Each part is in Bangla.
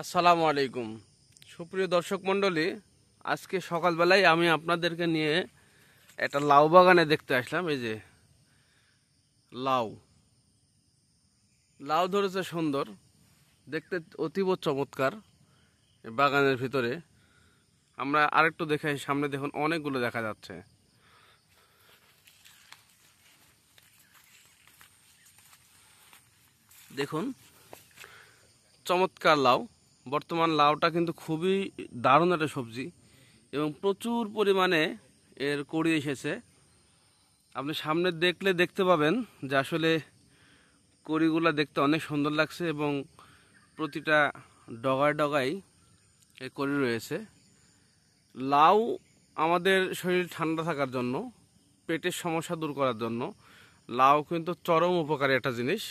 আসসালামু আলাইকুম সুপ্রিয় দর্শক মণ্ডলী আজকে সকালবেলায় আমি আপনাদেরকে নিয়ে একটা লাউ বাগানে দেখতে আসলাম এই যে লাউ লাউ ধরেছে সুন্দর দেখতে অতীব চমৎকার বাগানের ভিতরে আমরা আরেকটু দেখে সামনে দেখুন অনেকগুলো দেখা যাচ্ছে দেখুন চমৎকার লাউ বর্তমান লাউটা কিন্তু খুবই দারুণ একটা সবজি এবং প্রচুর পরিমাণে এর কড়ি এসেছে আপনি সামনে দেখলে দেখতে পাবেন যে আসলে কড়িগুলো দেখতে অনেক সুন্দর লাগছে এবং প্রতিটা ডগায় ডগায় এ কড়ি রয়েছে লাউ আমাদের শরীর ঠান্ডা থাকার জন্য পেটের সমস্যা দূর করার জন্য লাউ কিন্তু চরম উপকারী একটা জিনিস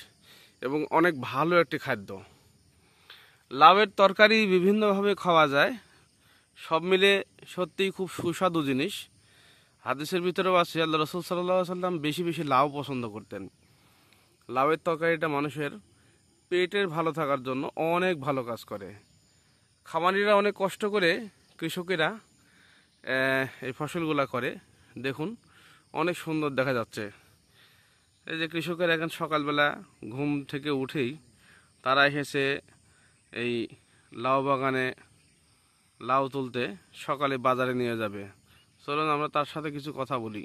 এবং অনেক ভালো একটি খাদ্য লাউয়ের তরকারি বিভিন্নভাবে খাওয়া যায় সব মিলে সত্যিই খুব সুস্বাদু জিনিস হাদিসের ভিতরেও আছে আল্লাহ রসুল সাল্লা সাল্লাম বেশি বেশি লাউ পছন্দ করতেন লাউয়ের তরকারিটা মানুষের পেটের ভালো থাকার জন্য অনেক ভালো কাজ করে খামারিরা অনেক কষ্ট করে কৃষকেরা এই ফসলগুলা করে দেখুন অনেক সুন্দর দেখা যাচ্ছে এই যে কৃষকেরা এখন সকালবেলা ঘুম থেকে উঠেই তারা এসেছে এই লাউ বাগানে লাউ তুলতে সকালে বাজারে নিয়ে যাবে চলুন আমরা তার সাথে কিছু কথা বলি